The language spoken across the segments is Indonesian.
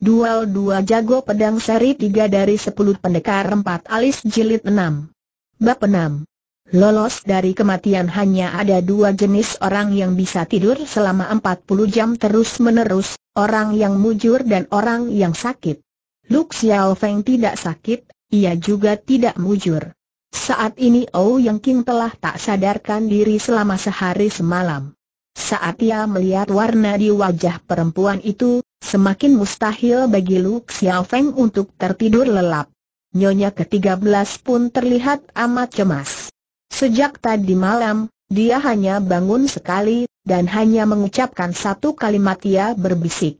Duel dua jago pedang seri tiga dari sepuluh pendekar empat alis jilid enam. Bab enam. Lolos dari kematian hanya ada dua jenis orang yang bisa tidur selama empat puluh jam terus-menerus, orang yang mujur dan orang yang sakit. Lu Xiao Feng tidak sakit, ia juga tidak mujur. Saat ini Ou Yang King telah tak sadarkan diri selama sehari semalam. Saat ia melihat warna di wajah perempuan itu, semakin mustahil bagi Lu Xiaofeng untuk tertidur lelap. Nyonya ke-13 pun terlihat amat cemas. Sejak tadi malam, dia hanya bangun sekali, dan hanya mengucapkan satu kalimat ia berbisik.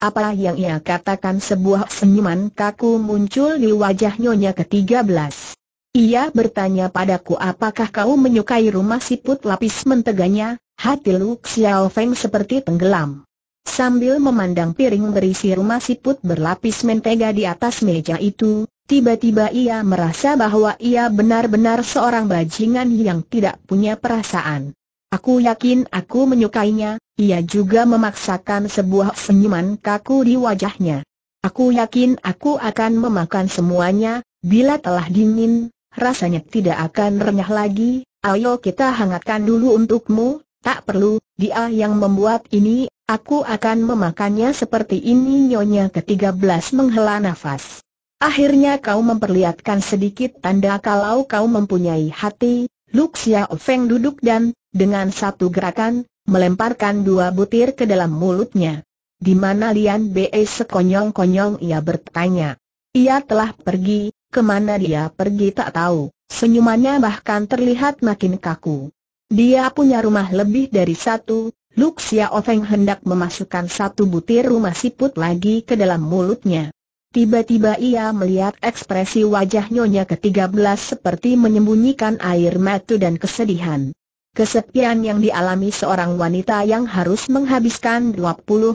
Apa yang ia katakan sebuah senyuman kaku muncul di wajah nyonya ke-13. Ia bertanya padaku apakah kau menyukai rumah siput lapis menteganya, hati Lu Xiaofeng seperti tenggelam. Sambil memandang piring berisi rumah siput berlapis mentega di atas meja itu, tiba-tiba ia merasa bahwa ia benar-benar seorang bajingan yang tidak punya perasaan. Aku yakin aku menyukainya, ia juga memaksakan sebuah senyuman kaku di wajahnya. Aku yakin aku akan memakan semuanya, bila telah dingin, rasanya tidak akan renyah lagi, ayo kita hangatkan dulu untukmu, tak perlu, dia yang membuat ini, Aku akan memakannya seperti ini Nyonya Ketiga Belas menghela nafas. Akhirnya kau memperlihatkan sedikit tanda kalau kau mempunyai hati, Luxia Feng duduk dan, dengan satu gerakan, melemparkan dua butir ke dalam mulutnya. Di mana Lian Be sekonyong-konyong ia bertanya. Ia telah pergi, kemana dia pergi tak tahu, senyumannya bahkan terlihat makin kaku. Dia punya rumah lebih dari satu, Luk O'Feng hendak memasukkan satu butir rumah siput lagi ke dalam mulutnya. Tiba-tiba ia melihat ekspresi wajah Nyonya ke-13 seperti menyembunyikan air mata dan kesedihan. Kesepian yang dialami seorang wanita yang harus menghabiskan 29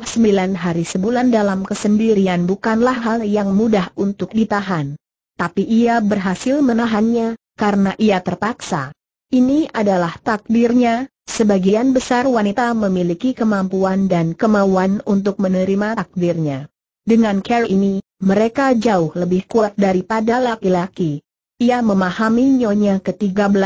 hari sebulan dalam kesendirian bukanlah hal yang mudah untuk ditahan. Tapi ia berhasil menahannya, karena ia terpaksa. Ini adalah takdirnya, Sebagian besar wanita memiliki kemampuan dan kemauan untuk menerima takdirnya. Dengan care ini, mereka jauh lebih kuat daripada laki-laki. Ia memahami nyonya ke-13,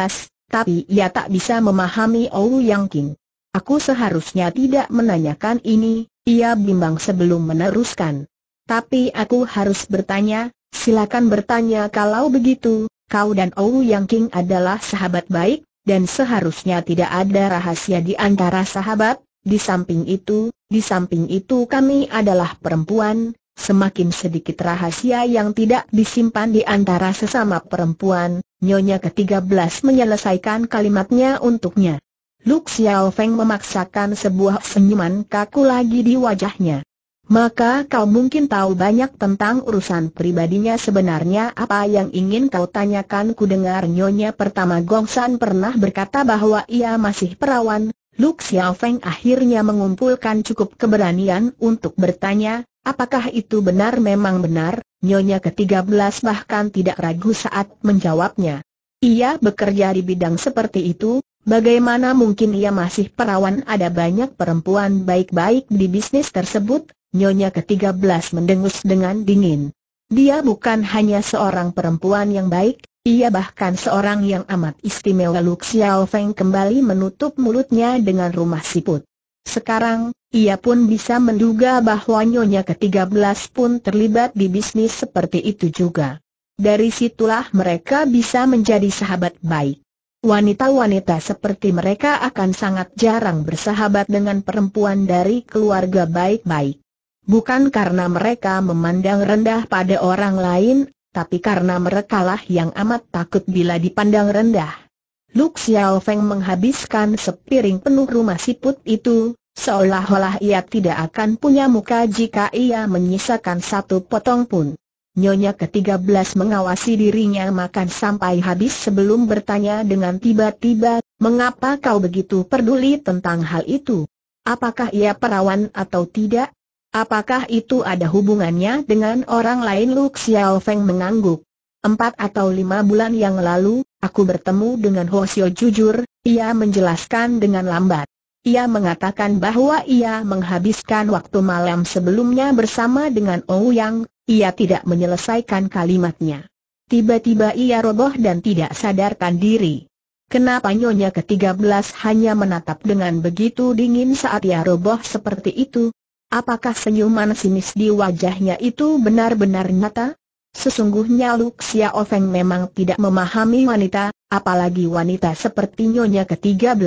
tapi ia tak bisa memahami Ou Yang King. Aku seharusnya tidak menanyakan ini, ia bimbang sebelum meneruskan. Tapi aku harus bertanya, silakan bertanya kalau begitu, kau dan Ou Yang King adalah sahabat baik, dan seharusnya tidak ada rahasia di antara sahabat. Di samping itu, di samping itu kami adalah perempuan, semakin sedikit rahasia yang tidak disimpan di antara sesama perempuan, Nyonya ke-13 menyelesaikan kalimatnya untuknya. Luk Feng memaksakan sebuah senyuman kaku lagi di wajahnya. Maka kau mungkin tahu banyak tentang urusan pribadinya sebenarnya apa yang ingin kau tanyakan ku dengar nyonya pertama Gong San pernah berkata bahwa ia masih perawan, Lu Xiaofeng akhirnya mengumpulkan cukup keberanian untuk bertanya, apakah itu benar memang benar, nyonya ke-13 bahkan tidak ragu saat menjawabnya. Ia bekerja di bidang seperti itu, Bagaimana mungkin ia masih perawan ada banyak perempuan baik-baik di bisnis tersebut, Nyonya ke-13 mendengus dengan dingin. Dia bukan hanya seorang perempuan yang baik, ia bahkan seorang yang amat istimewa Lu Xiao Feng kembali menutup mulutnya dengan rumah siput. Sekarang, ia pun bisa menduga bahwa Nyonya ke-13 pun terlibat di bisnis seperti itu juga. Dari situlah mereka bisa menjadi sahabat baik. Wanita-wanita seperti mereka akan sangat jarang bersahabat dengan perempuan dari keluarga baik-baik. Bukan karena mereka memandang rendah pada orang lain, tapi karena merekalah yang amat takut bila dipandang rendah. Lu Xiao Feng menghabiskan sepiring penuh rumah siput itu, seolah-olah ia tidak akan punya muka jika ia menyisakan satu potong pun. Nyonya ke-13 mengawasi dirinya makan sampai habis sebelum bertanya dengan tiba-tiba, mengapa kau begitu peduli tentang hal itu? Apakah ia perawan atau tidak? Apakah itu ada hubungannya dengan orang lain Lu Xiao Feng mengangguk. Empat atau lima bulan yang lalu, aku bertemu dengan Ho Xiao jujur, ia menjelaskan dengan lambat. Ia mengatakan bahwa ia menghabiskan waktu malam sebelumnya bersama dengan Ouyang, ia tidak menyelesaikan kalimatnya. Tiba-tiba ia roboh dan tidak sadarkan diri. Kenapa nyonya ke-13 hanya menatap dengan begitu dingin saat ia roboh seperti itu? Apakah senyuman sinis di wajahnya itu benar-benar nyata? Sesungguhnya Luxia Ofeng memang tidak memahami wanita, apalagi wanita seperti Nyonya ke-13.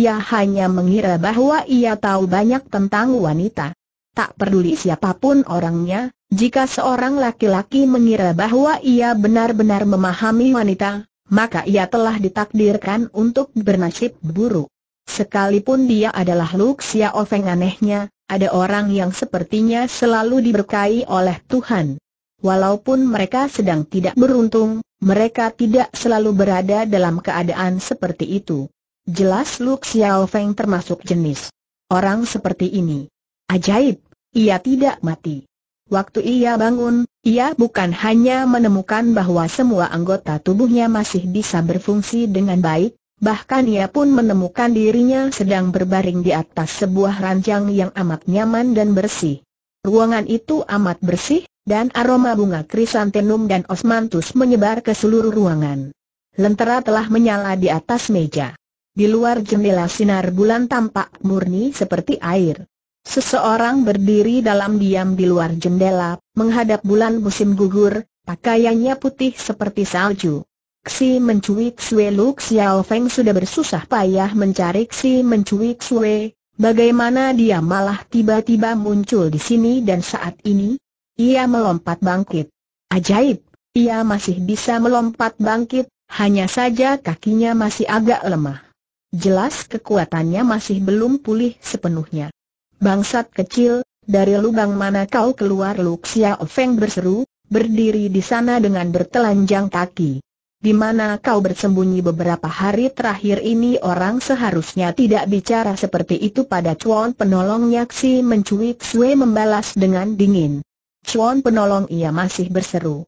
Ia hanya mengira bahwa ia tahu banyak tentang wanita. Tak peduli siapapun orangnya, jika seorang laki-laki mengira bahwa ia benar-benar memahami wanita, maka ia telah ditakdirkan untuk bernasib buruk. Sekalipun dia adalah Luxia Ofeng anehnya, ada orang yang sepertinya selalu diberkahi oleh Tuhan. Walaupun mereka sedang tidak beruntung, mereka tidak selalu berada dalam keadaan seperti itu. Jelas Luk Xiao Feng termasuk jenis orang seperti ini. Ajaib, ia tidak mati. Waktu ia bangun, ia bukan hanya menemukan bahwa semua anggota tubuhnya masih bisa berfungsi dengan baik, Bahkan ia pun menemukan dirinya sedang berbaring di atas sebuah ranjang yang amat nyaman dan bersih. Ruangan itu amat bersih, dan aroma bunga krisantenum dan osmantus menyebar ke seluruh ruangan. Lentera telah menyala di atas meja. Di luar jendela sinar bulan tampak murni seperti air. Seseorang berdiri dalam diam di luar jendela, menghadap bulan musim gugur, pakaiannya putih seperti salju. Xi mencuit Sue Luk Xiao Feng sudah bersusah payah mencari Xi mencuit Sue, bagaimana dia malah tiba-tiba muncul di sini dan saat ini? Ia melompat bangkit. Ajaib, ia masih bisa melompat bangkit, hanya saja kakinya masih agak lemah. Jelas kekuatannya masih belum pulih sepenuhnya. Bangsat kecil, dari lubang mana kau keluar Lu Xiao Feng berseru, berdiri di sana dengan bertelanjang kaki di mana kau bersembunyi beberapa hari terakhir ini orang seharusnya tidak bicara seperti itu pada Chuan penolong Nyaksi mencuit Sue membalas dengan dingin. Chuan penolong ia masih berseru.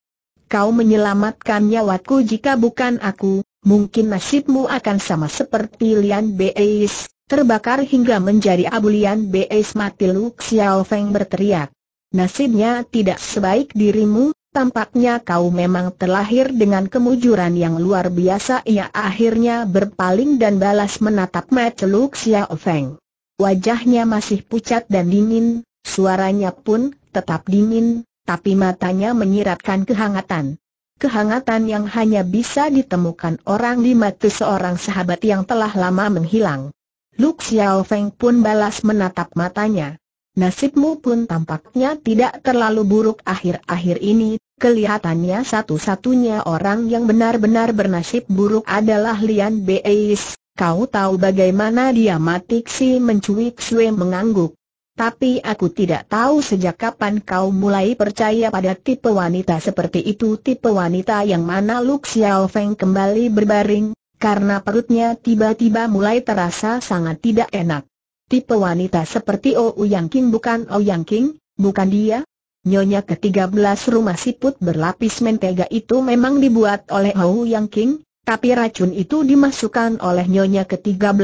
Kau menyelamatkan nyawaku jika bukan aku, mungkin nasibmu akan sama seperti Lian Beis, terbakar hingga menjadi abu Lian Beis mati Lu Xiao Feng berteriak. Nasibnya tidak sebaik dirimu, Tampaknya kau memang terlahir dengan kemujuran yang luar biasa Ia akhirnya berpaling dan balas menatap Matceluk Xiao Feng Wajahnya masih pucat dan dingin, suaranya pun tetap dingin, tapi matanya menyiratkan kehangatan Kehangatan yang hanya bisa ditemukan orang di mata seorang sahabat yang telah lama menghilang Luk Xiao Feng pun balas menatap matanya nasibmu pun tampaknya tidak terlalu buruk akhir-akhir ini, kelihatannya satu-satunya orang yang benar-benar bernasib buruk adalah Lian Beis, kau tahu bagaimana dia mati si mencuik Sue mengangguk. Tapi aku tidak tahu sejak kapan kau mulai percaya pada tipe wanita seperti itu Tipe wanita yang mana Lu Xiao Feng kembali berbaring, karena perutnya tiba-tiba mulai terasa sangat tidak enak Tipe wanita seperti Ou oh Yang King bukan Ou oh Yang King, bukan dia? Nyonya ke-13 rumah siput berlapis mentega itu memang dibuat oleh Ou oh Yang King, tapi racun itu dimasukkan oleh Nyonya ke-13.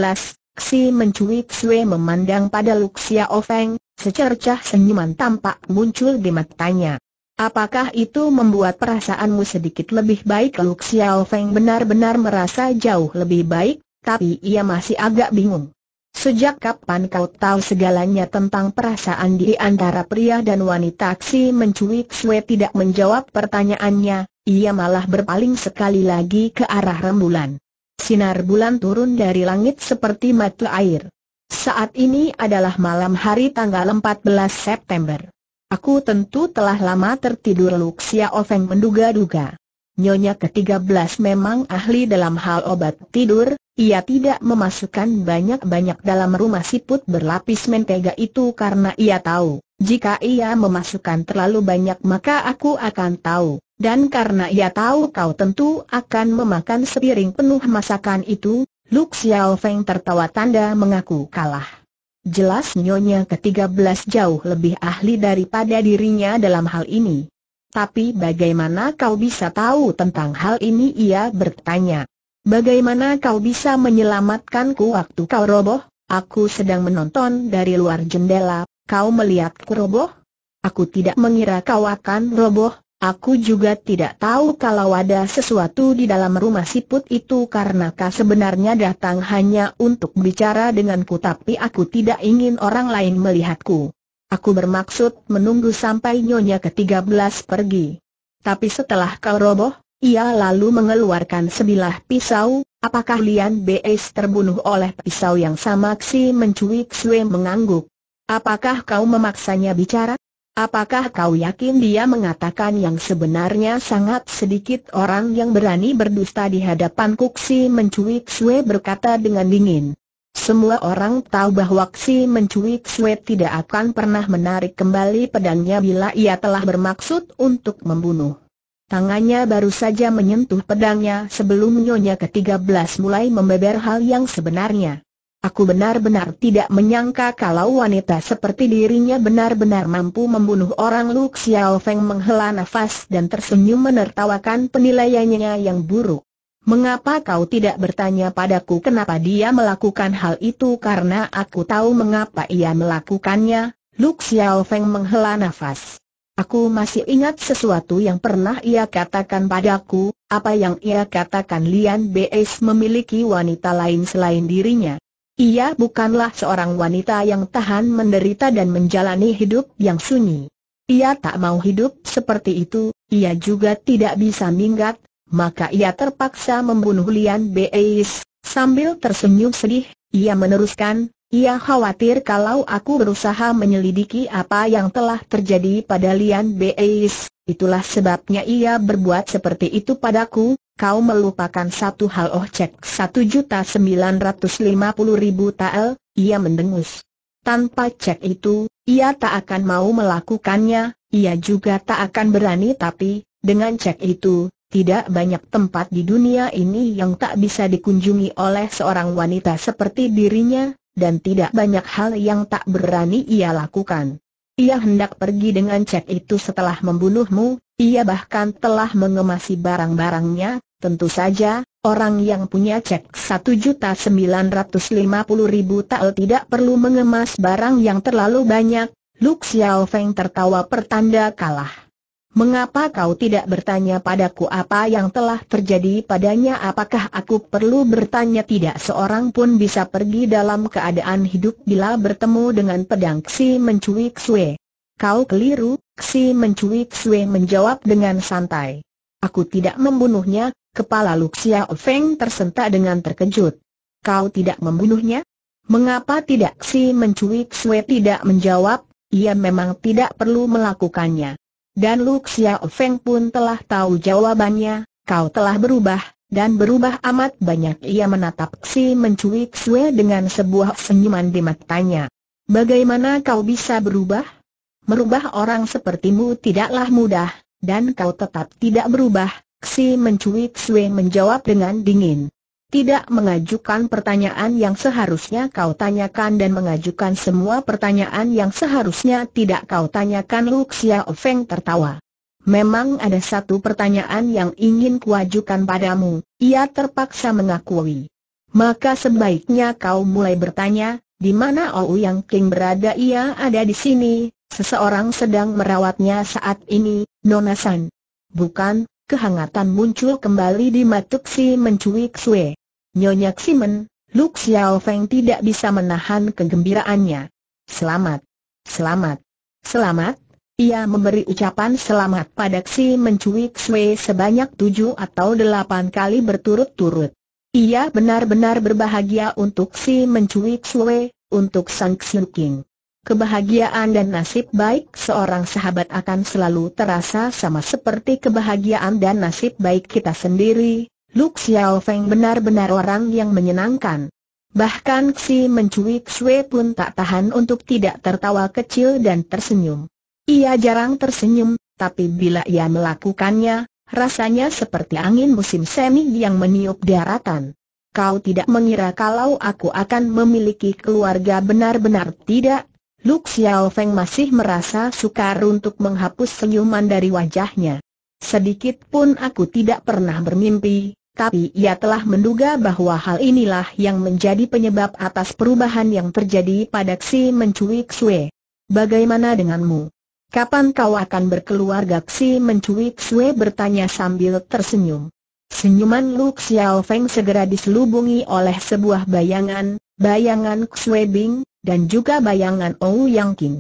Si mencuit Sue memandang pada Luxia Ofeng, secercah senyuman tampak muncul di matanya. Apakah itu membuat perasaanmu sedikit lebih baik? Luxia Ofeng benar-benar merasa jauh lebih baik, tapi ia masih agak bingung. Sejak kapan kau tahu segalanya tentang perasaan di antara pria dan wanita? Si mencuik Swe tidak menjawab pertanyaannya, ia malah berpaling sekali lagi ke arah rembulan. Sinar bulan turun dari langit seperti mata air. Saat ini adalah malam hari tanggal 14 September. Aku tentu telah lama tertidur Luxia Oveng menduga-duga. Nyonya ke-13 memang ahli dalam hal obat tidur, ia tidak memasukkan banyak-banyak dalam rumah siput berlapis mentega itu karena ia tahu, jika ia memasukkan terlalu banyak maka aku akan tahu, dan karena ia tahu kau tentu akan memakan sepiring penuh masakan itu, Lu Xiao Feng tertawa tanda mengaku kalah. Jelas Nyonya ke-13 jauh lebih ahli daripada dirinya dalam hal ini. Tapi bagaimana kau bisa tahu tentang hal ini ia bertanya. Bagaimana kau bisa menyelamatkanku waktu kau roboh? Aku sedang menonton dari luar jendela, kau melihatku roboh? Aku tidak mengira kau akan roboh, Aku juga tidak tahu kalau ada sesuatu di dalam rumah siput itu karena kau sebenarnya datang hanya untuk bicara denganku tapi aku tidak ingin orang lain melihatku. Aku bermaksud menunggu sampai Nyonya ke-13 pergi. Tapi setelah kau roboh, ia lalu mengeluarkan sebilah pisau, apakah Lian Beis terbunuh oleh pisau yang sama Xi mencuik Sue mengangguk. Apakah kau memaksanya bicara? Apakah kau yakin dia mengatakan yang sebenarnya sangat sedikit orang yang berani berdusta di hadapan Kuksi mencuit Sue berkata dengan dingin. Semua orang tahu bahwa Xi mencuit Sue tidak akan pernah menarik kembali pedangnya bila ia telah bermaksud untuk membunuh. Tangannya baru saja menyentuh pedangnya sebelum Nyonya ke-13 mulai membeber hal yang sebenarnya. Aku benar-benar tidak menyangka kalau wanita seperti dirinya benar-benar mampu membunuh orang Lu Xiaofeng Feng menghela nafas dan tersenyum menertawakan penilaiannya yang buruk. Mengapa kau tidak bertanya padaku kenapa dia melakukan hal itu karena aku tahu mengapa ia melakukannya, Lu Xiao Feng menghela nafas. Aku masih ingat sesuatu yang pernah ia katakan padaku, apa yang ia katakan Lian Beis memiliki wanita lain selain dirinya. Ia bukanlah seorang wanita yang tahan menderita dan menjalani hidup yang sunyi. Ia tak mau hidup seperti itu, ia juga tidak bisa minggat, maka ia terpaksa membunuh Lian Beis. Sambil tersenyum sedih, ia meneruskan, ia khawatir kalau aku berusaha menyelidiki apa yang telah terjadi pada Lian Beis. Itulah sebabnya ia berbuat seperti itu padaku. Kau melupakan satu hal oh cek satu juta sembilan ratus lima puluh ribu tael, ia mendengus. Tanpa cek itu, ia tak akan mau melakukannya, ia juga tak akan berani tapi, dengan cek itu, tidak banyak tempat di dunia ini yang tak bisa dikunjungi oleh seorang wanita seperti dirinya, dan tidak banyak hal yang tak berani ia lakukan. Ia hendak pergi dengan cek itu setelah membunuhmu, ia bahkan telah mengemasi barang-barangnya, tentu saja, orang yang punya cek 1.950.000 tal tidak perlu mengemas barang yang terlalu banyak, Luxiao Feng tertawa pertanda kalah. Mengapa kau tidak bertanya padaku apa yang telah terjadi padanya apakah aku perlu bertanya tidak seorang pun bisa pergi dalam keadaan hidup bila bertemu dengan pedang Xi Mencui xue. Kau keliru, Xi Mencui xue menjawab dengan santai. Aku tidak membunuhnya, kepala Luxia Feng tersentak dengan terkejut. Kau tidak membunuhnya? Mengapa tidak Xi Mencui xue tidak menjawab, ia memang tidak perlu melakukannya. Dan Lu Xiao Feng pun telah tahu jawabannya, kau telah berubah, dan berubah amat banyak ia menatap Xi mencui Xue dengan sebuah senyuman di matanya. Bagaimana kau bisa berubah? Merubah orang sepertimu tidaklah mudah, dan kau tetap tidak berubah, Xi mencui Xue menjawab dengan dingin tidak mengajukan pertanyaan yang seharusnya kau tanyakan dan mengajukan semua pertanyaan yang seharusnya tidak kau tanyakan Luxia Feng tertawa. Memang ada satu pertanyaan yang ingin kuajukan padamu, ia terpaksa mengakui. Maka sebaiknya kau mulai bertanya, di mana Ou Yang King berada ia ada di sini, seseorang sedang merawatnya saat ini, Nona San. Bukan, kehangatan muncul kembali di Matuksi mencuik Sue. Nyonya Ximen, Lu Xiao Feng tidak bisa menahan kegembiraannya. Selamat, selamat, selamat. Ia memberi ucapan selamat pada Xi Mencui Xue sebanyak tujuh atau delapan kali berturut-turut. Ia benar-benar berbahagia untuk Xi Mencui Xue, untuk Sang Xiu Kebahagiaan dan nasib baik seorang sahabat akan selalu terasa sama seperti kebahagiaan dan nasib baik kita sendiri, Luk Xiao Feng benar-benar orang yang menyenangkan. Bahkan Xi mencuik Xue pun tak tahan untuk tidak tertawa kecil dan tersenyum. Ia jarang tersenyum, tapi bila ia melakukannya, rasanya seperti angin musim semi yang meniup daratan. Kau tidak mengira kalau aku akan memiliki keluarga benar-benar tidak? Lu Xiao Feng masih merasa sukar untuk menghapus senyuman dari wajahnya. Sedikit pun aku tidak pernah bermimpi, tapi ia telah menduga bahwa hal inilah yang menjadi penyebab atas perubahan yang terjadi pada Xi Mencui Xue. Bagaimana denganmu? Kapan kau akan berkeluarga? Xi Mencui Xue bertanya sambil tersenyum. Senyuman Lu Xiao Feng segera diselubungi oleh sebuah bayangan, bayangan Xue Bing, dan juga bayangan Ou Yang King.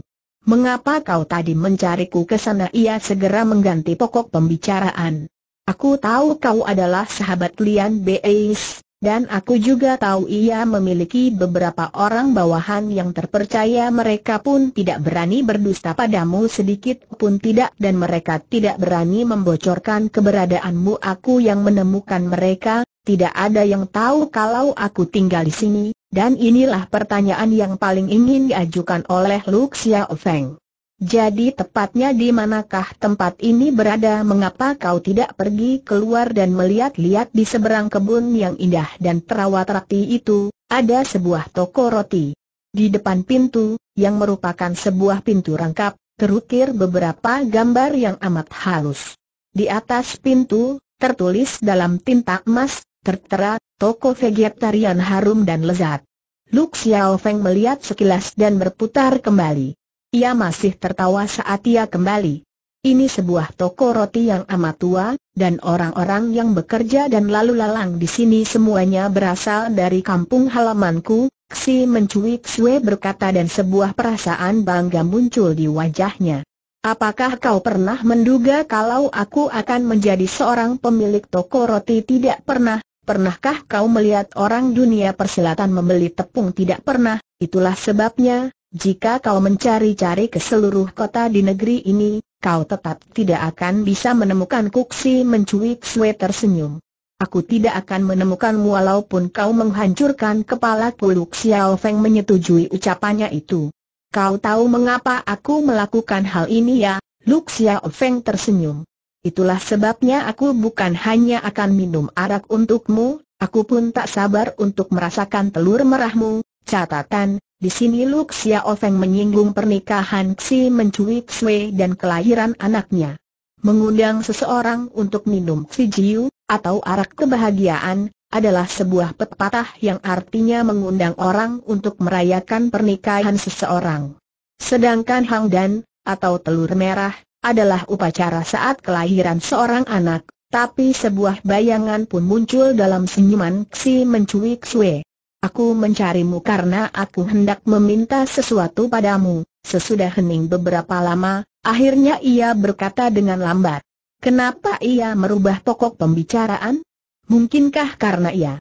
Mengapa kau tadi mencariku ke sana? Ia segera mengganti pokok pembicaraan. Aku tahu kau adalah sahabat Lian Beis, dan aku juga tahu ia memiliki beberapa orang bawahan yang terpercaya mereka pun tidak berani berdusta padamu sedikit pun tidak dan mereka tidak berani membocorkan keberadaanmu aku yang menemukan mereka, tidak ada yang tahu kalau aku tinggal di sini, dan inilah pertanyaan yang paling ingin diajukan oleh Luxia Feng. Jadi tepatnya di manakah tempat ini berada mengapa kau tidak pergi keluar dan melihat-lihat di seberang kebun yang indah dan terawat rapi itu, ada sebuah toko roti. Di depan pintu, yang merupakan sebuah pintu rangkap, terukir beberapa gambar yang amat halus. Di atas pintu, tertulis dalam tinta emas, tertera, toko vegetarian harum dan lezat. Lu Xiao Feng melihat sekilas dan berputar kembali. Ia masih tertawa saat ia kembali. Ini sebuah toko roti yang amat tua, dan orang-orang yang bekerja dan lalu lalang di sini semuanya berasal dari kampung halamanku, Si mencuit Sue berkata dan sebuah perasaan bangga muncul di wajahnya. Apakah kau pernah menduga kalau aku akan menjadi seorang pemilik toko roti? Tidak pernah. Pernahkah kau melihat orang dunia persilatan membeli tepung? Tidak pernah. Itulah sebabnya, jika kau mencari-cari ke seluruh kota di negeri ini, kau tetap tidak akan bisa menemukan Kuksi mencuit Sue tersenyum. Aku tidak akan menemukanmu walaupun kau menghancurkan kepala. kuluk Xiao Feng menyetujui ucapannya itu. Kau tahu mengapa aku melakukan hal ini ya? Luk Xiao Feng tersenyum. Itulah sebabnya aku bukan hanya akan minum arak untukmu, aku pun tak sabar untuk merasakan telur merahmu. Catatan, di sini Luk Xiao Ofeng menyinggung pernikahan Xi Mencui Xue dan kelahiran anaknya. Mengundang seseorang untuk minum Jiu, atau arak kebahagiaan, adalah sebuah pepatah yang artinya mengundang orang untuk merayakan pernikahan seseorang. Sedangkan Hang Dan, atau telur merah, adalah upacara saat kelahiran seorang anak, tapi sebuah bayangan pun muncul dalam senyuman Xi Mencui Xue. Aku mencarimu karena aku hendak meminta sesuatu padamu. Sesudah hening beberapa lama, akhirnya ia berkata dengan lambat. Kenapa ia merubah pokok pembicaraan? Mungkinkah karena ia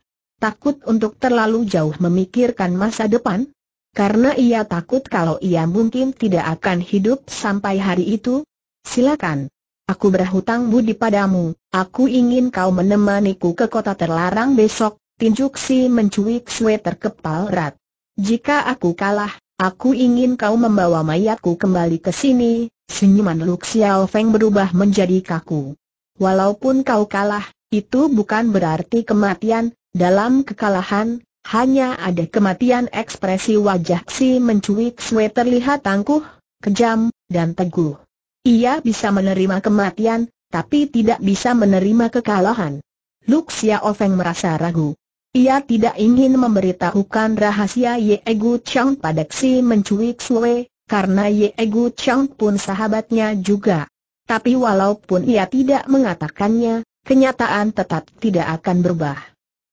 takut untuk terlalu jauh memikirkan masa depan? Karena ia takut kalau ia mungkin tidak akan hidup sampai hari itu? Silakan. Aku berhutang budi padamu, aku ingin kau menemaniku ke kota terlarang besok, Tinjuk si mencuik sweater kepal rat. Jika aku kalah, aku ingin kau membawa mayatku kembali ke sini, senyuman Luk Xiao Feng berubah menjadi kaku. Walaupun kau kalah, itu bukan berarti kematian, dalam kekalahan, hanya ada kematian ekspresi wajah si mencuik sweater terlihat tangguh, kejam, dan teguh. Ia bisa menerima kematian, tapi tidak bisa menerima kekalahan. Luk Xiao merasa ragu. Ia tidak ingin memberitahukan rahasia Ye Gu Chang pada Xi menculik Sue, karena Ye Gu Chang pun sahabatnya juga. Tapi walaupun ia tidak mengatakannya, kenyataan tetap tidak akan berubah.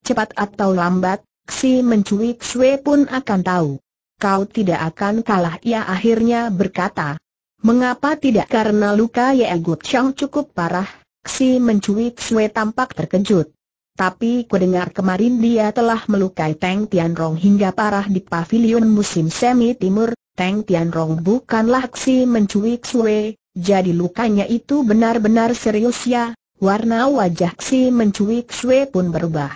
Cepat atau lambat, Xi menculik Sue pun akan tahu. Kau tidak akan kalah ia akhirnya berkata. Mengapa tidak karena luka Ye Gu Chang cukup parah, Xi menculik Sue tampak terkejut tapi kudengar kemarin dia telah melukai Teng Tianrong hingga parah di pavilion musim semi timur, Teng Tianrong si mencuit Sue, jadi lukanya itu benar-benar serius ya, warna wajah si mencuit Sue pun berubah.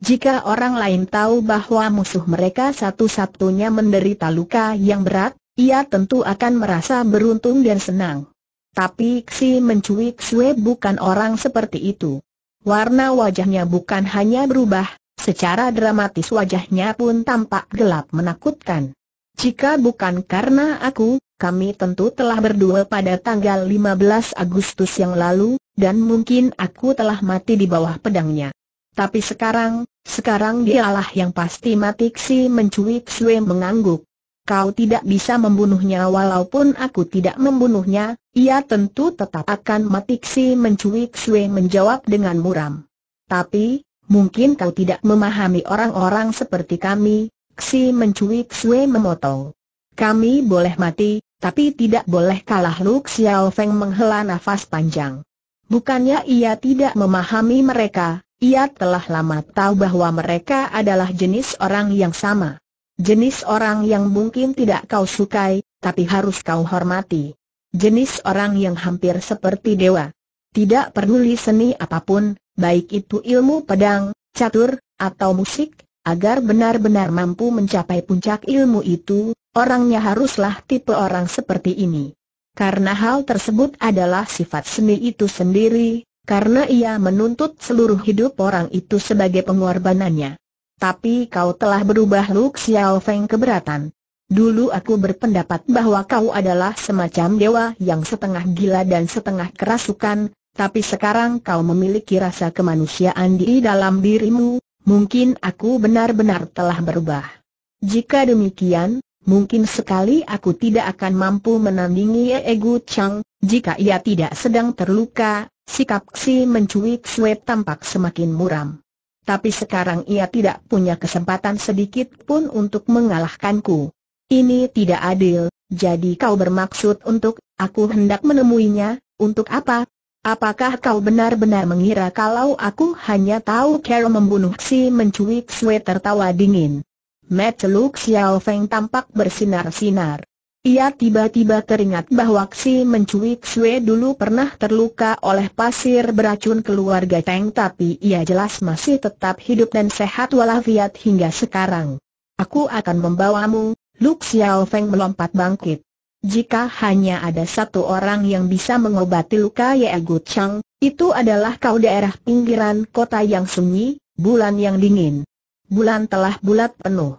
Jika orang lain tahu bahwa musuh mereka satu-satunya menderita luka yang berat, ia tentu akan merasa beruntung dan senang. Tapi si mencuit Sue bukan orang seperti itu. Warna wajahnya bukan hanya berubah, secara dramatis wajahnya pun tampak gelap menakutkan. Jika bukan karena aku, kami tentu telah berdua pada tanggal 15 Agustus yang lalu, dan mungkin aku telah mati di bawah pedangnya. Tapi sekarang, sekarang dialah yang pasti mati Si mencuit Sue mengangguk. Kau tidak bisa membunuhnya walaupun aku tidak membunuhnya, ia tentu tetap akan mati si mencuik Sue menjawab dengan muram. Tapi, mungkin kau tidak memahami orang-orang seperti kami, si mencuik Sue memotong. Kami boleh mati, tapi tidak boleh kalah Lu Xiao Feng menghela nafas panjang. Bukannya ia tidak memahami mereka, ia telah lama tahu bahwa mereka adalah jenis orang yang sama. Jenis orang yang mungkin tidak kau sukai, tapi harus kau hormati. Jenis orang yang hampir seperti dewa. Tidak peduli seni apapun, baik itu ilmu pedang, catur, atau musik, agar benar-benar mampu mencapai puncak ilmu itu, orangnya haruslah tipe orang seperti ini. Karena hal tersebut adalah sifat seni itu sendiri, karena ia menuntut seluruh hidup orang itu sebagai pengorbanannya. Tapi kau telah berubah Luk Xiao Feng keberatan. Dulu aku berpendapat bahwa kau adalah semacam dewa yang setengah gila dan setengah kerasukan, tapi sekarang kau memiliki rasa kemanusiaan di dalam dirimu, mungkin aku benar-benar telah berubah. Jika demikian, mungkin sekali aku tidak akan mampu menandingi Egu Chang, jika ia tidak sedang terluka, sikap Xi mencuit Sue tampak semakin muram tapi sekarang ia tidak punya kesempatan sedikit pun untuk mengalahkanku. Ini tidak adil, jadi kau bermaksud untuk, aku hendak menemuinya, untuk apa? Apakah kau benar-benar mengira kalau aku hanya tahu Carol membunuh si mencuik sweater tertawa dingin? Matt Luke Xiao Feng tampak bersinar-sinar. Ia tiba-tiba teringat bahwa Xi mencuit Sue dulu pernah terluka oleh pasir beracun keluarga Teng tapi ia jelas masih tetap hidup dan sehat walafiat hingga sekarang. Aku akan membawamu, Lu Xiao Feng melompat bangkit. Jika hanya ada satu orang yang bisa mengobati luka Ye Gu Chang, itu adalah kau daerah pinggiran kota yang sunyi, bulan yang dingin. Bulan telah bulat penuh.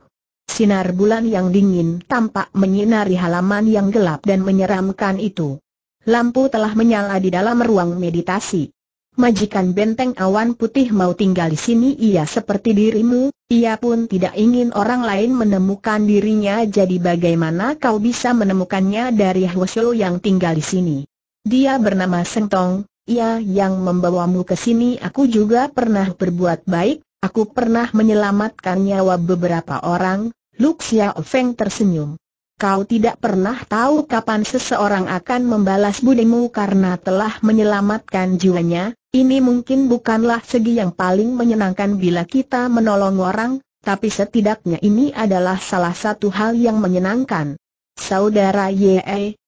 Sinar bulan yang dingin tampak menyinari halaman yang gelap dan menyeramkan itu. Lampu telah menyala di dalam ruang meditasi. Majikan benteng awan putih mau tinggal di sini ia seperti dirimu, ia pun tidak ingin orang lain menemukan dirinya jadi bagaimana kau bisa menemukannya dari Hwasyo yang tinggal di sini. Dia bernama Sengtong, ia yang membawamu ke sini aku juga pernah berbuat baik, Aku pernah menyelamatkan nyawa beberapa orang, Luxia Feng tersenyum. Kau tidak pernah tahu kapan seseorang akan membalas budimu karena telah menyelamatkan jiwanya, ini mungkin bukanlah segi yang paling menyenangkan bila kita menolong orang, tapi setidaknya ini adalah salah satu hal yang menyenangkan. Saudara Ye,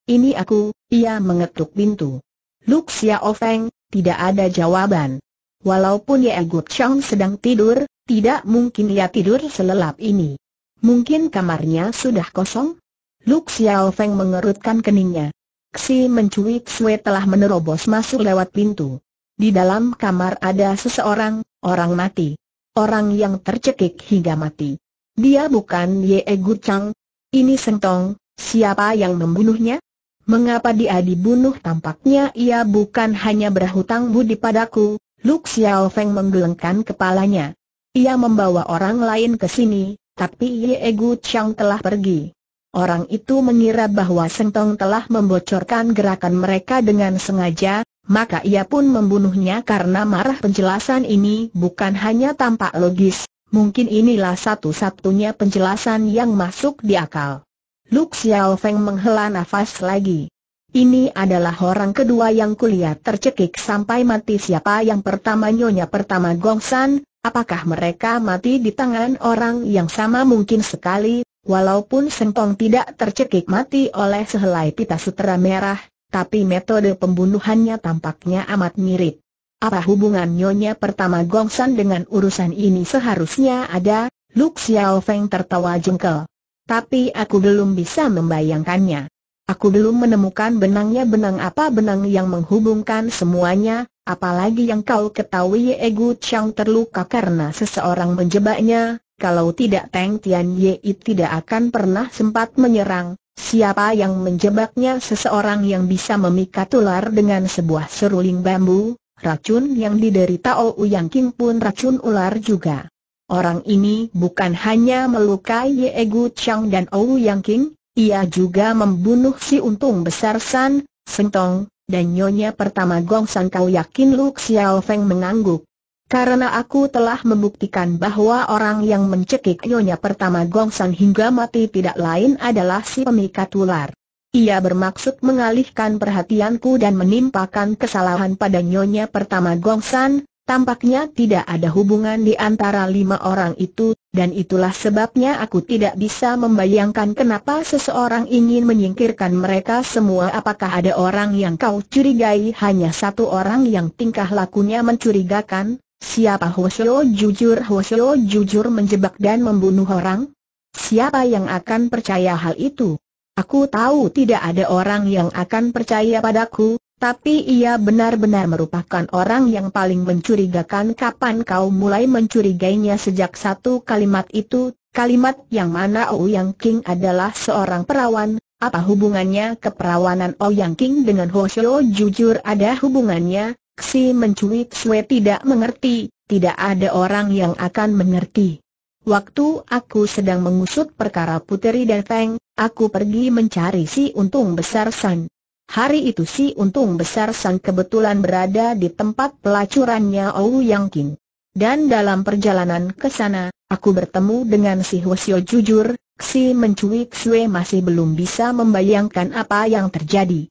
ini aku, ia mengetuk pintu. Luxia Feng, tidak ada jawaban. Walaupun Ye Gup Chang sedang tidur, tidak mungkin ia tidur selelap ini. Mungkin kamarnya sudah kosong? Lu Xiao Feng mengerutkan keningnya. Xi mencuit Sue telah menerobos masuk lewat pintu. Di dalam kamar ada seseorang, orang mati. Orang yang tercekik hingga mati. Dia bukan Ye Gu Chang. Ini Sentong, siapa yang membunuhnya? Mengapa dia dibunuh tampaknya ia bukan hanya berhutang budi padaku, Lu Xiao Feng menggelengkan kepalanya. Ia membawa orang lain ke sini, tapi Ye Egu Chang telah pergi. Orang itu mengira bahwa Sentong telah membocorkan gerakan mereka dengan sengaja, maka ia pun membunuhnya karena marah penjelasan ini bukan hanya tampak logis, mungkin inilah satu-satunya penjelasan yang masuk di akal. Lu Xiao Feng menghela nafas lagi. Ini adalah orang kedua yang kulihat tercekik sampai mati siapa yang pertama nyonya pertama Gongsan, apakah mereka mati di tangan orang yang sama mungkin sekali, walaupun Sengkong tidak tercekik mati oleh sehelai pita sutera merah, tapi metode pembunuhannya tampaknya amat mirip. Apa hubungan nyonya pertama Gongsan dengan urusan ini seharusnya ada, Lu Xiao Feng tertawa jengkel. Tapi aku belum bisa membayangkannya. Aku belum menemukan benangnya benang apa benang yang menghubungkan semuanya, apalagi yang kau ketahui Ye Gu Chang terluka karena seseorang menjebaknya, kalau tidak Teng Tian Ye tidak akan pernah sempat menyerang. Siapa yang menjebaknya seseorang yang bisa memikat ular dengan sebuah seruling bambu, racun yang diderita Ou Yang King pun racun ular juga. Orang ini bukan hanya melukai Ye Gu Chang dan Ou Yang King, ia juga membunuh si untung besar San, Sentong, dan nyonya pertama Gong San kau yakin Lu Xiao Feng mengangguk. Karena aku telah membuktikan bahwa orang yang mencekik nyonya pertama Gong San hingga mati tidak lain adalah si pemikat ular. Ia bermaksud mengalihkan perhatianku dan menimpakan kesalahan pada nyonya pertama Gong San, tampaknya tidak ada hubungan di antara lima orang itu, dan itulah sebabnya aku tidak bisa membayangkan kenapa seseorang ingin menyingkirkan mereka semua Apakah ada orang yang kau curigai hanya satu orang yang tingkah lakunya mencurigakan? Siapa Hoshio jujur Hoshio jujur menjebak dan membunuh orang? Siapa yang akan percaya hal itu? Aku tahu tidak ada orang yang akan percaya padaku, tapi ia benar-benar merupakan orang yang paling mencurigakan kapan kau mulai mencurigainya sejak satu kalimat itu, kalimat yang mana Ouyang King adalah seorang perawan, apa hubungannya keperawanan Ouyang King dengan Hoshio jujur ada hubungannya, Xi mencuit Sue tidak mengerti, tidak ada orang yang akan mengerti. Waktu aku sedang mengusut perkara Puteri dan Feng, aku pergi mencari si untung besar San. Hari itu si untung besar Sang kebetulan berada di tempat pelacurannya Ou Yang King. Dan dalam perjalanan ke sana, aku bertemu dengan si Hwasyo jujur, si mencuik Xue masih belum bisa membayangkan apa yang terjadi.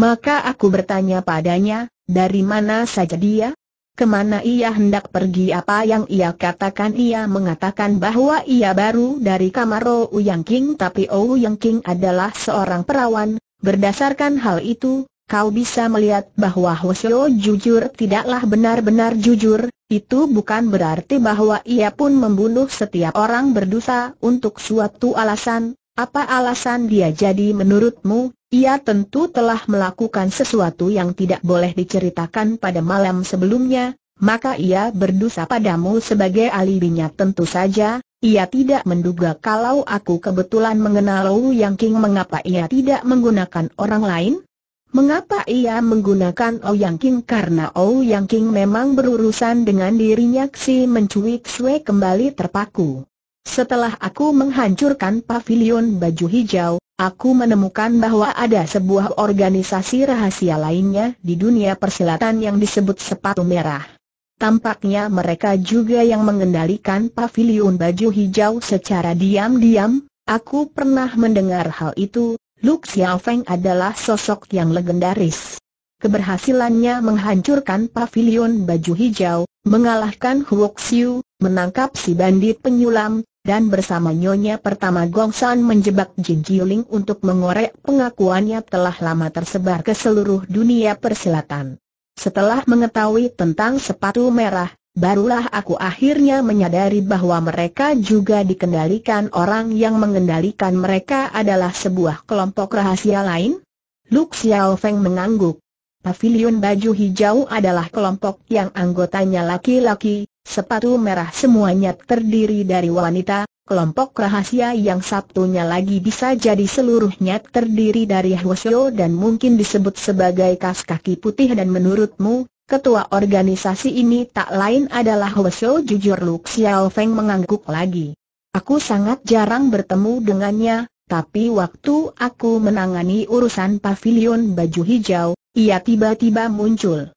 Maka aku bertanya padanya, dari mana saja dia? Kemana ia hendak pergi apa yang ia katakan ia mengatakan bahwa ia baru dari kamar Ou King tapi Ou Yang King adalah seorang perawan, Berdasarkan hal itu, kau bisa melihat bahwa Hoseo jujur tidaklah benar-benar jujur, itu bukan berarti bahwa ia pun membunuh setiap orang berdosa untuk suatu alasan, apa alasan dia jadi menurutmu? Ia tentu telah melakukan sesuatu yang tidak boleh diceritakan pada malam sebelumnya, maka ia berdosa padamu sebagai alibinya tentu saja, ia tidak menduga kalau aku kebetulan mengenal Wu Yang King mengapa ia tidak menggunakan orang lain? Mengapa ia menggunakan Ou Yang King? Karena Ou Yang King memang berurusan dengan dirinya si mencuik Sue kembali terpaku. Setelah aku menghancurkan pavilion baju hijau, aku menemukan bahwa ada sebuah organisasi rahasia lainnya di dunia persilatan yang disebut sepatu merah. Tampaknya mereka juga yang mengendalikan pavilion baju hijau secara diam-diam, aku pernah mendengar hal itu, Lu Xiaofeng adalah sosok yang legendaris. Keberhasilannya menghancurkan pavilion baju hijau, mengalahkan Huoxiu, menangkap si bandit penyulam, dan bersama nyonya pertama Gongsan menjebak Jin Jiuling untuk mengorek pengakuannya telah lama tersebar ke seluruh dunia persilatan. Setelah mengetahui tentang sepatu merah, barulah aku akhirnya menyadari bahwa mereka juga dikendalikan orang yang mengendalikan mereka adalah sebuah kelompok rahasia lain? Lu Xiao Feng mengangguk. Pavilion baju hijau adalah kelompok yang anggotanya laki-laki, sepatu merah semuanya terdiri dari wanita, Kelompok rahasia yang satunya lagi bisa jadi seluruhnya terdiri dari Hwasyo dan mungkin disebut sebagai kas kaki putih dan menurutmu, ketua organisasi ini tak lain adalah Hwasyo jujur Lu Xiao Feng mengangguk lagi. Aku sangat jarang bertemu dengannya, tapi waktu aku menangani urusan pavilion baju hijau, ia tiba-tiba muncul.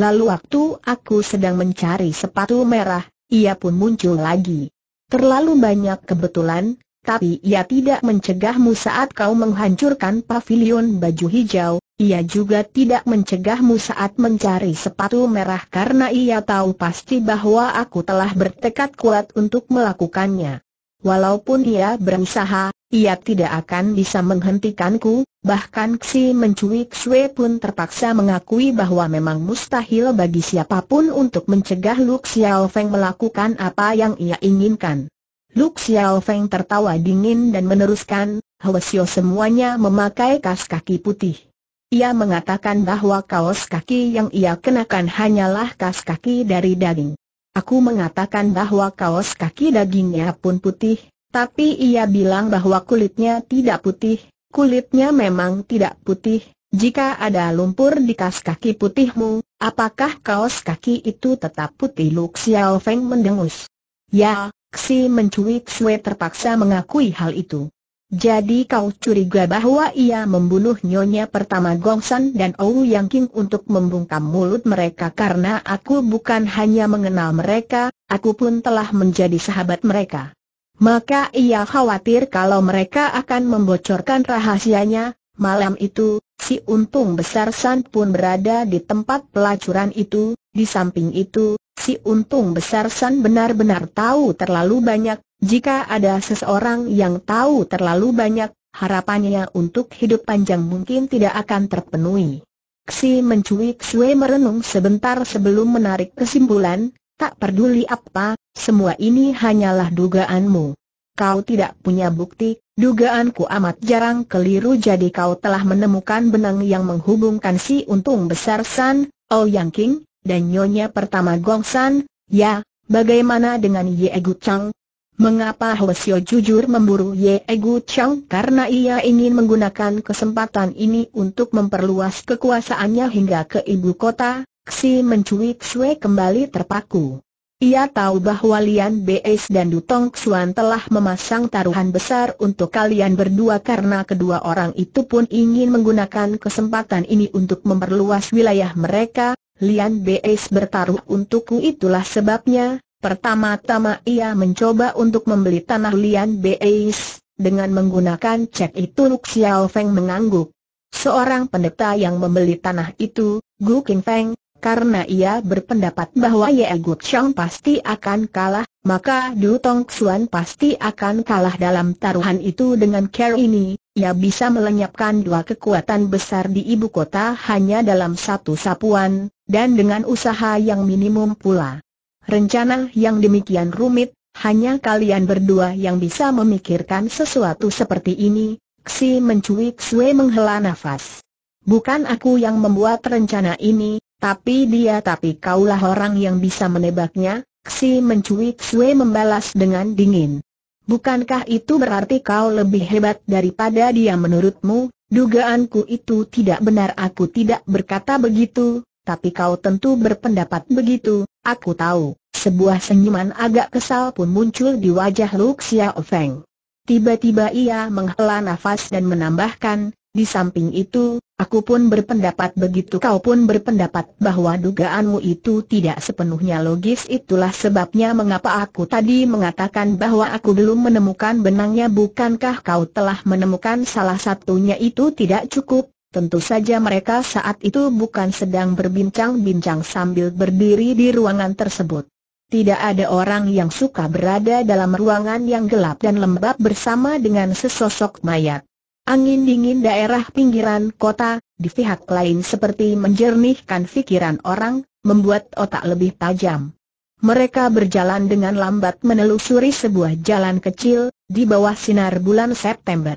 Lalu waktu aku sedang mencari sepatu merah, ia pun muncul lagi. Terlalu banyak kebetulan, tapi ia tidak mencegahmu saat kau menghancurkan pavilion baju hijau, ia juga tidak mencegahmu saat mencari sepatu merah karena ia tahu pasti bahwa aku telah bertekad kuat untuk melakukannya. Walaupun ia berusaha, ia tidak akan bisa menghentikanku, Bahkan Xi mencuik Xue pun terpaksa mengakui bahwa memang mustahil bagi siapapun untuk mencegah Lu Xiao Feng melakukan apa yang ia inginkan. Lu Xiao Feng tertawa dingin dan meneruskan, Hwasyo semuanya memakai kaos kaki putih. Ia mengatakan bahwa kaos kaki yang ia kenakan hanyalah kaos kaki dari daging. Aku mengatakan bahwa kaos kaki dagingnya pun putih, tapi ia bilang bahwa kulitnya tidak putih, Kulitnya memang tidak putih, jika ada lumpur di kas kaki putihmu, apakah kaos kaki itu tetap putih? Lu Xiao Feng mendengus. Ya, Xi mencuit Sue terpaksa mengakui hal itu. Jadi kau curiga bahwa ia membunuh nyonya pertama Gongsan dan Ou Yang King untuk membungkam mulut mereka karena aku bukan hanya mengenal mereka, aku pun telah menjadi sahabat mereka. Maka ia khawatir kalau mereka akan membocorkan rahasianya, malam itu, si untung besar San pun berada di tempat pelacuran itu, di samping itu, si untung besar San benar-benar tahu terlalu banyak, jika ada seseorang yang tahu terlalu banyak, harapannya untuk hidup panjang mungkin tidak akan terpenuhi. Si mencuik Sue merenung sebentar sebelum menarik kesimpulan, Tak peduli apa, semua ini hanyalah dugaanmu. Kau tidak punya bukti, dugaanku amat jarang keliru jadi kau telah menemukan benang yang menghubungkan si untung besar San, Oh Yang King, dan nyonya pertama Gong San, ya, bagaimana dengan Ye Gu Chang? Mengapa Hwasyo jujur memburu Ye Gu Chang? Karena ia ingin menggunakan kesempatan ini untuk memperluas kekuasaannya hingga ke ibu kota, Si mencuik Sue kembali terpaku. Ia tahu bahwa Lian Beis dan Dutong Xuan telah memasang taruhan besar untuk kalian berdua karena kedua orang itu pun ingin menggunakan kesempatan ini untuk memperluas wilayah mereka. Lian Beis bertaruh untukku itulah sebabnya, pertama-tama ia mencoba untuk membeli tanah Lian Beis, dengan menggunakan cek itu Lu Xiao Feng mengangguk. Seorang pendeta yang membeli tanah itu, Gu King Feng, karena ia berpendapat bahwa Ye Gup Chang pasti akan kalah, maka Du Tong Xuan pasti akan kalah dalam taruhan itu dengan care ini, ia bisa melenyapkan dua kekuatan besar di ibu kota hanya dalam satu sapuan, dan dengan usaha yang minimum pula. Rencana yang demikian rumit, hanya kalian berdua yang bisa memikirkan sesuatu seperti ini, Xi mencuit Xue menghela nafas. Bukan aku yang membuat rencana ini, tapi dia tapi kaulah orang yang bisa menebaknya, Xi mencuit Sue membalas dengan dingin. Bukankah itu berarti kau lebih hebat daripada dia menurutmu? Dugaanku itu tidak benar aku tidak berkata begitu, tapi kau tentu berpendapat begitu, aku tahu. Sebuah senyuman agak kesal pun muncul di wajah Lu Xiaofeng. Tiba-tiba ia menghela nafas dan menambahkan, di samping itu, aku pun berpendapat begitu kau pun berpendapat bahwa dugaanmu itu tidak sepenuhnya logis itulah sebabnya mengapa aku tadi mengatakan bahwa aku belum menemukan benangnya bukankah kau telah menemukan salah satunya itu tidak cukup, tentu saja mereka saat itu bukan sedang berbincang-bincang sambil berdiri di ruangan tersebut. Tidak ada orang yang suka berada dalam ruangan yang gelap dan lembab bersama dengan sesosok mayat. Angin dingin daerah pinggiran kota, di pihak lain seperti menjernihkan pikiran orang, membuat otak lebih tajam. Mereka berjalan dengan lambat menelusuri sebuah jalan kecil, di bawah sinar bulan September.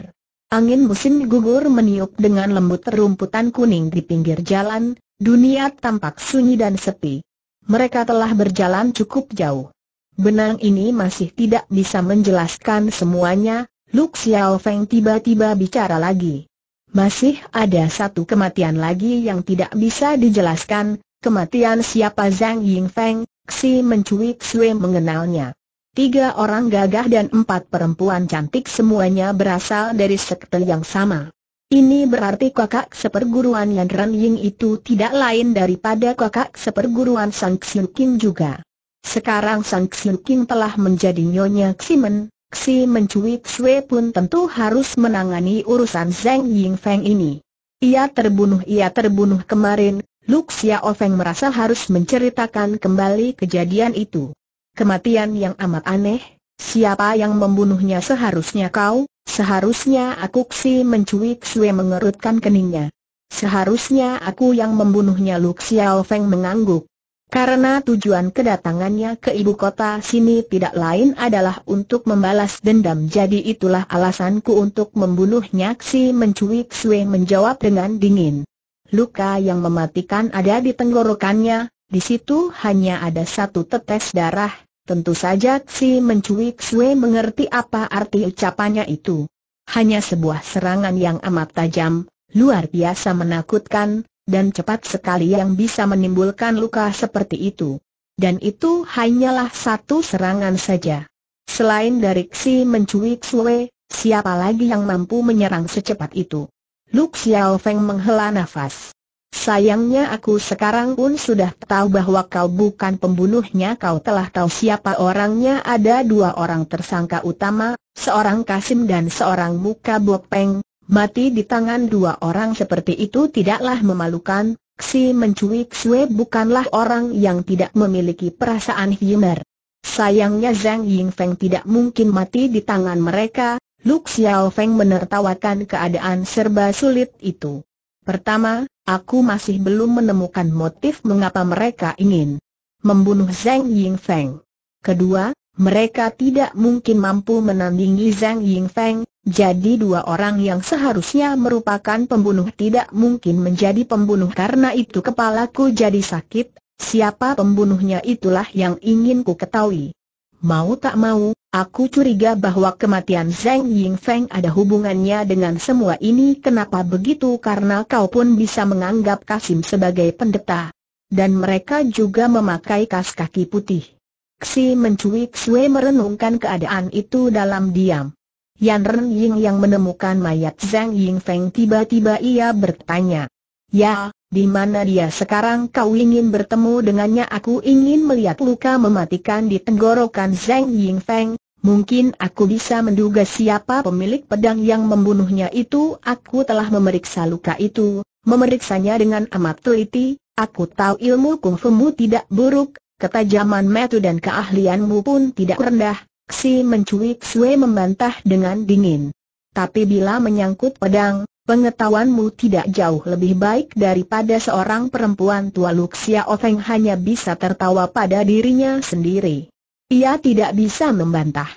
Angin musim gugur meniup dengan lembut rumputan kuning di pinggir jalan, dunia tampak sunyi dan sepi. Mereka telah berjalan cukup jauh. Benang ini masih tidak bisa menjelaskan semuanya, Luk Xiao Feng tiba-tiba bicara lagi. Masih ada satu kematian lagi yang tidak bisa dijelaskan, kematian siapa Zhang Ying Feng? Xi Mencui Xue mengenalnya. Tiga orang gagah dan empat perempuan cantik semuanya berasal dari sekte yang sama. Ini berarti kakak seperguruan Yan Ren Ying itu tidak lain daripada kakak seperguruan Sang Xiu King juga. Sekarang Sang Xiu King telah menjadi nyonya Ximen, Si mencuit Sue pun tentu harus menangani urusan Zeng Ying Feng ini. Ia terbunuh ia terbunuh kemarin, Lu Xiao Feng merasa harus menceritakan kembali kejadian itu. Kematian yang amat aneh, siapa yang membunuhnya seharusnya kau, seharusnya aku Si mencuit Sue mengerutkan keningnya. Seharusnya aku yang membunuhnya Lu Xiao Feng mengangguk. Karena tujuan kedatangannya ke ibu kota sini tidak lain adalah untuk membalas dendam jadi itulah alasanku untuk membunuh Nyaksi mencuit Sue menjawab dengan dingin. Luka yang mematikan ada di tenggorokannya, di situ hanya ada satu tetes darah, tentu saja si mencuit Sue mengerti apa arti ucapannya itu. Hanya sebuah serangan yang amat tajam, luar biasa menakutkan, dan cepat sekali yang bisa menimbulkan luka seperti itu. Dan itu hanyalah satu serangan saja. Selain dari Xi mencuit Sue, siapa lagi yang mampu menyerang secepat itu? Lu Xiao Feng menghela nafas. Sayangnya aku sekarang pun sudah tahu bahwa kau bukan pembunuhnya Kau telah tahu siapa orangnya Ada dua orang tersangka utama, seorang Kasim dan seorang Muka Bopeng Mati di tangan dua orang seperti itu tidaklah memalukan, Xi Mencui Xue bukanlah orang yang tidak memiliki perasaan humor. Sayangnya Zhang Yingfeng tidak mungkin mati di tangan mereka, Lu Xiaofeng menertawakan keadaan serba sulit itu. Pertama, aku masih belum menemukan motif mengapa mereka ingin membunuh Zhang Yingfeng. Kedua, mereka tidak mungkin mampu menandingi Zhang Yingfeng, jadi dua orang yang seharusnya merupakan pembunuh tidak mungkin menjadi pembunuh karena itu kepalaku jadi sakit, siapa pembunuhnya itulah yang ingin ku ketahui. Mau tak mau, aku curiga bahwa kematian Zeng Feng ada hubungannya dengan semua ini kenapa begitu karena kau pun bisa menganggap Kasim sebagai pendeta. Dan mereka juga memakai kas kaki putih. Xi mencuik Xue merenungkan keadaan itu dalam diam. Yan Ren Ying yang menemukan mayat Zhang Ying Feng tiba-tiba ia bertanya. Ya, di mana dia sekarang kau ingin bertemu dengannya aku ingin melihat luka mematikan di tenggorokan Zhang Ying Feng, mungkin aku bisa menduga siapa pemilik pedang yang membunuhnya itu aku telah memeriksa luka itu, memeriksanya dengan amat teliti, aku tahu ilmu kungfumu tidak buruk, ketajaman metu dan keahlianmu pun tidak rendah, Si mencuit Sue membantah dengan dingin. Tapi bila menyangkut pedang, pengetahuanmu tidak jauh lebih baik daripada seorang perempuan tua Luxia Ofeng hanya bisa tertawa pada dirinya sendiri. Ia tidak bisa membantah.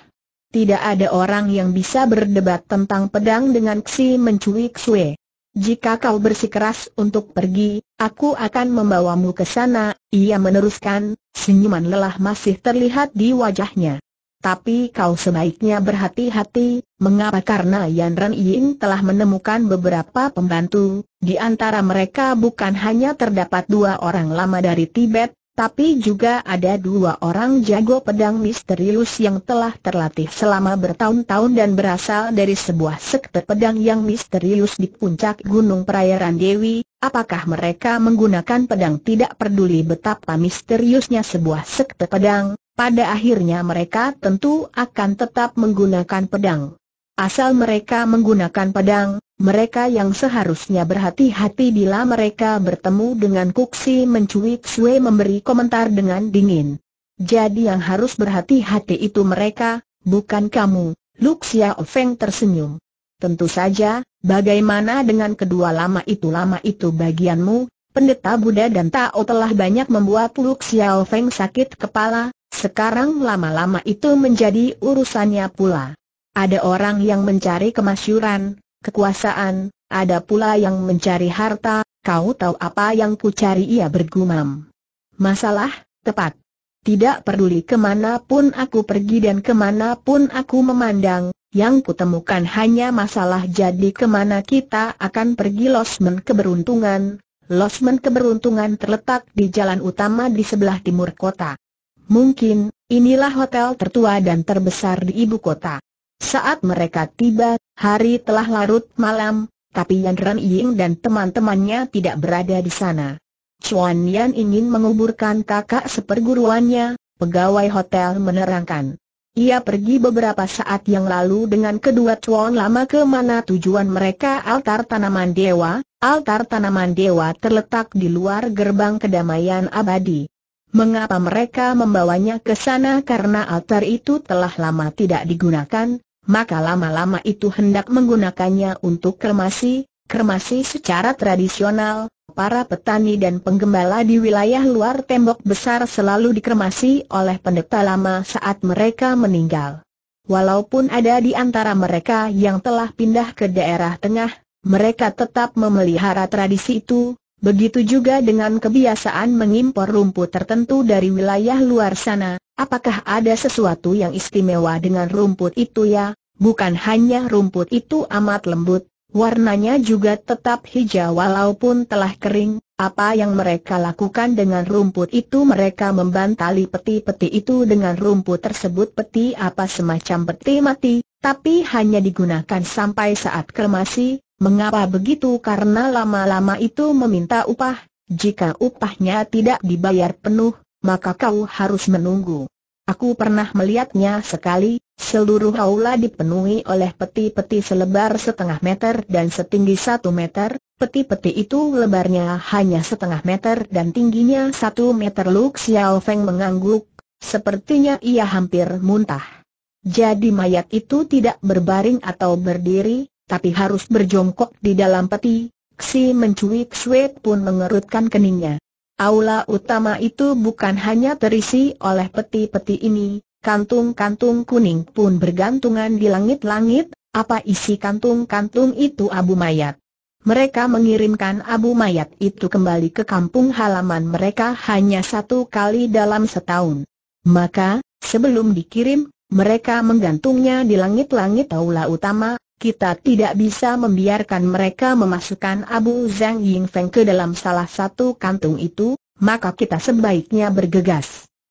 Tidak ada orang yang bisa berdebat tentang pedang dengan Xi Mencui Xue. Jika kau bersikeras untuk pergi, aku akan membawamu ke sana, ia meneruskan, senyuman lelah masih terlihat di wajahnya. Tapi kau sebaiknya berhati-hati, mengapa karena Yan Ren Ying telah menemukan beberapa pembantu, di antara mereka bukan hanya terdapat dua orang lama dari Tibet, tapi juga ada dua orang jago pedang misterius yang telah terlatih selama bertahun-tahun dan berasal dari sebuah sekte pedang yang misterius di puncak Gunung Perairan Dewi. Apakah mereka menggunakan pedang tidak peduli betapa misteriusnya sebuah sekte pedang, pada akhirnya mereka tentu akan tetap menggunakan pedang. Asal mereka menggunakan pedang, mereka yang seharusnya berhati-hati bila mereka bertemu dengan Kuksi mencuit Sue memberi komentar dengan dingin. Jadi yang harus berhati-hati itu mereka, bukan kamu, Luxia Feng tersenyum. Tentu saja, bagaimana dengan kedua lama itu lama itu bagianmu, pendeta Buddha dan Tao telah banyak membuat Luxia Feng sakit kepala, sekarang lama-lama itu menjadi urusannya pula. Ada orang yang mencari kemasyuran, kekuasaan, ada pula yang mencari harta, kau tahu apa yang ku cari ia bergumam. Masalah, tepat. Tidak peduli kemana pun aku pergi dan kemana pun aku memandang, yang kutemukan hanya masalah jadi kemana kita akan pergi losmen keberuntungan. Losmen keberuntungan terletak di jalan utama di sebelah timur kota. Mungkin, inilah hotel tertua dan terbesar di ibu kota. Saat mereka tiba, hari telah larut malam, tapi Yan Ren Ying dan teman-temannya tidak berada di sana. Chuan Yan ingin menguburkan kakak seperguruannya, pegawai hotel menerangkan. Ia pergi beberapa saat yang lalu dengan kedua cuan lama ke mana tujuan mereka altar tanaman dewa. Altar tanaman dewa terletak di luar gerbang kedamaian abadi. Mengapa mereka membawanya ke sana karena altar itu telah lama tidak digunakan, maka lama-lama itu hendak menggunakannya untuk kremasi, kremasi secara tradisional, para petani dan penggembala di wilayah luar tembok besar selalu dikremasi oleh pendeta lama saat mereka meninggal. Walaupun ada di antara mereka yang telah pindah ke daerah tengah, mereka tetap memelihara tradisi itu, Begitu juga dengan kebiasaan mengimpor rumput tertentu dari wilayah luar sana, apakah ada sesuatu yang istimewa dengan rumput itu ya? Bukan hanya rumput itu amat lembut, warnanya juga tetap hijau walaupun telah kering, apa yang mereka lakukan dengan rumput itu mereka membantali peti-peti itu dengan rumput tersebut peti apa semacam peti mati, tapi hanya digunakan sampai saat kremasi, Mengapa begitu? Karena lama-lama itu meminta upah, jika upahnya tidak dibayar penuh, maka kau harus menunggu. Aku pernah melihatnya sekali, seluruh aula dipenuhi oleh peti-peti selebar setengah meter dan setinggi satu meter, peti-peti itu lebarnya hanya setengah meter dan tingginya satu meter Lu Xiao Feng mengangguk, sepertinya ia hampir muntah. Jadi mayat itu tidak berbaring atau berdiri, tapi harus berjongkok di dalam peti, Xi mencuik Xue pun mengerutkan keningnya. Aula utama itu bukan hanya terisi oleh peti-peti ini, kantung-kantung kuning pun bergantungan di langit-langit, apa isi kantung-kantung itu abu mayat. Mereka mengirimkan abu mayat itu kembali ke kampung halaman mereka hanya satu kali dalam setahun. Maka, sebelum dikirim, mereka menggantungnya di langit-langit aula utama, kita tidak bisa membiarkan mereka memasukkan Abu Zhang Yingfeng ke dalam salah satu kantung itu, maka kita sebaiknya bergegas.